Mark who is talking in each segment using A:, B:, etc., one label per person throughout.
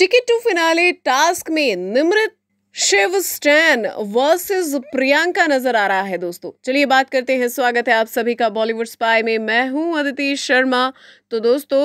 A: ticket to finale task में Nimrit Shiv Stan versus Priyanka नजर आ रहा है दोस्तों चलिए बात करते हैं स्वागत है आप सभी का बॉलीवुड स्पाई में मैं हूं अदिति शर्मा तो दोस्तों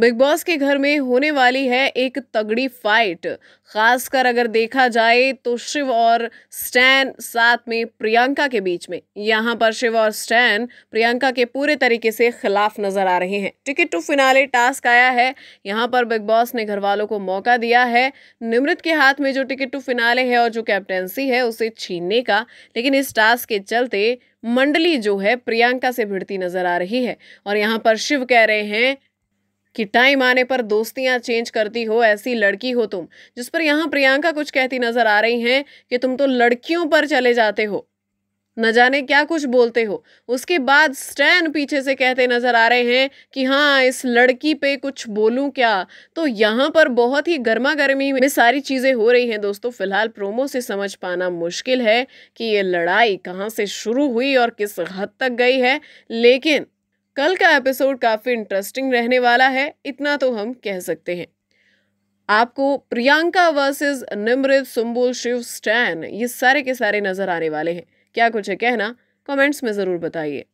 A: बिग बॉस के घर में होने वाली है एक तगड़ी फाइट खासकर अगर देखा जाए तो शिव और स्टैन साथ में प्रियंका के बीच में यहाँ पर शिव और स्टैन प्रियंका के पूरे तरीके से खिलाफ नजर आ रहे हैं टिकट टू फिनाले टास्क आया है यहाँ पर बिग बॉस ने घर वालों को मौका दिया है निमृत के हाथ में जो टिकट टू फिनाले है और जो कैप्टेंसी है उसे छीनने का लेकिन इस टास्क के चलते मंडली जो है प्रियंका से भिड़ती नजर आ रही है और यहाँ पर शिव कह रहे हैं कि टाइम आने पर दोस्तियां चेंज करती हो ऐसी लड़की हो तुम जिस पर यहाँ प्रियंका कुछ कहती नजर आ रही हैं कि तुम तो लड़कियों पर चले जाते हो न जाने क्या कुछ बोलते हो उसके बाद स्टैन पीछे से कहते नजर आ रहे हैं कि हाँ इस लड़की पे कुछ बोलूं क्या तो यहाँ पर बहुत ही गर्मा गर्मी में सारी चीज़ें हो रही हैं दोस्तों फिलहाल प्रोमो से समझ पाना मुश्किल है कि ये लड़ाई कहाँ से शुरू हुई और किस हद तक गई है लेकिन कल का एपिसोड काफ़ी इंटरेस्टिंग रहने वाला है इतना तो हम कह सकते हैं आपको प्रियंका वर्सेस निमृत सुम्बुल शिव स्टैन ये सारे के सारे नज़र आने वाले हैं क्या कुछ है कहना कमेंट्स में ज़रूर बताइए